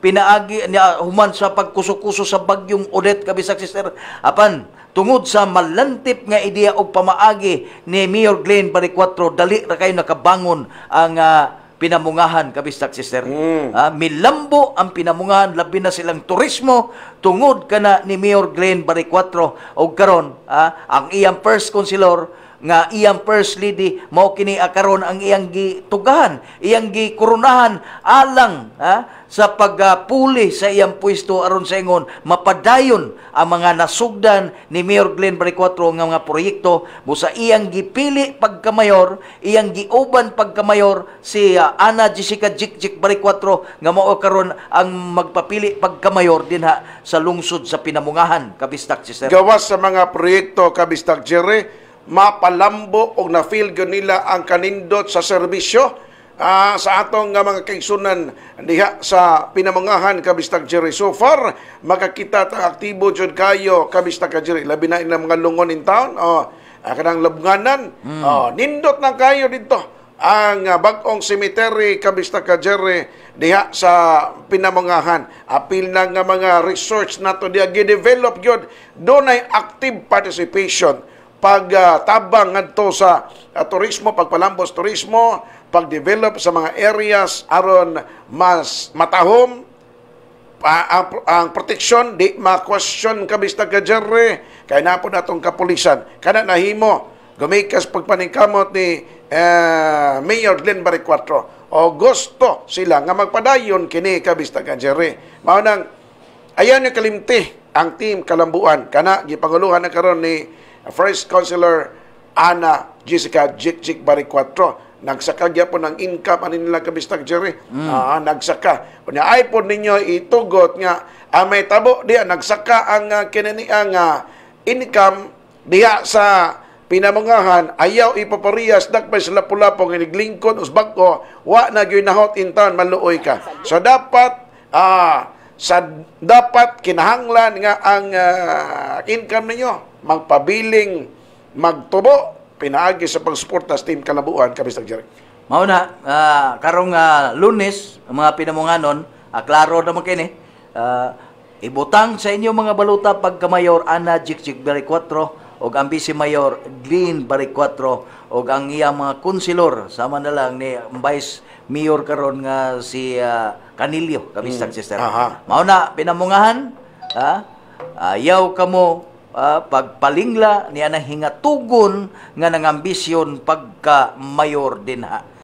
pinaagi niya human sa pagkusukuso sa bagyong Odette kabisak sister apan tungod sa malantip nga ideya og pamaagi ni Mayor Glenn Baricuatro dali ra kayo nakabangon ang uh, pinamungahan kabistak sister mm. ah, milambo ang pinamungahan labi na silang turismo tungod kana ni Mayor Glenn Baricuatro og karon ah, ang iyang first councilor nga iyang first lady mao kini karon ang iyang gitugahan iyang gikurunahan alang ha, sa pagpuli sa iyang puesto aron sa ingon mapadayon ang mga nasugdan ni Mayor Glenn Baricuatro nga mga proyekto mo sa iyang gipili pagkamayor iyang giuban pagkamayor si uh, Ana Jessica Jikjik Baricuatro nga mao karon ang magpapili pagkamayor dinha sa lungsod sa pinamungahan kabistak si Gawas sa mga proyekto kabistak Jerry mapalambo og na feel gyud nila ang kanindot sa serbisyo uh, sa atong nga ah, mga kaigsunan diha sa pinamangahan kabistag Jerry so far makakita ta aktibo jud kayo kabistag ka Jerry labi na ilang mga lungon in town oh kanang labnganan mm. oh nindot na kayo dito ang bagong cemetery kabista ka Jerry diha sa pinamangahan apil na nga mga research nato diha gi-develop gyud dunay active participation pagtabang uh, ngadto sa uh, turismo, pagpalambos turismo, pagdevelop sa mga areas aron mas matahom uh, ang, ang proteksyon di ma-question kabista ka jerry kay napon atong kapulisan kana nahimo gumikas pagpaningkamot ni uh, Mayor Glenn Baricuatro o gusto sila nga magpadayon kini kabista ka jerry mao nang ayan yung kalimti ang team kalambuan kana gipanguluhan na karon ni First Counselor Ana Jessica Jikjik Baricuatro. Nagsaka gya po ng income anin nila kabistag Jerry. Mm. Uh, nagsaka. Kunya iPhone ninyo itugot nga uh, may tabo diya nagsaka ang uh, ah, kinani ang uh, income diya sa pinamangahan ayaw ipapariyas dagpay sa lapu-lapo nga niglingkod us ko wa na gyud nahot in town maluoy ka so dapat ah sa dapat kinahanglan nga ang uh, income ninyo magpabiling magtubo pinaagi sa pagsuporta sa team kalabuan kami sa Jerry mao na uh, ah, karong uh, lunes mga pinamunganon uh, klaro naman kini uh, ibutang sa inyo mga baluta pagka mayor ana Jik Jik 4 og ang Vice Mayor Glyn Baricuatro og ang iya mga konsilor sama na lang ni Vice Mayor karon nga si uh, ah, Canilio kabistang mm. sister. Mao na pinamungahan ha ayaw kamo uh, pagpalingla ni anang hingatugon nga nangambisyon pagka mayor din ha.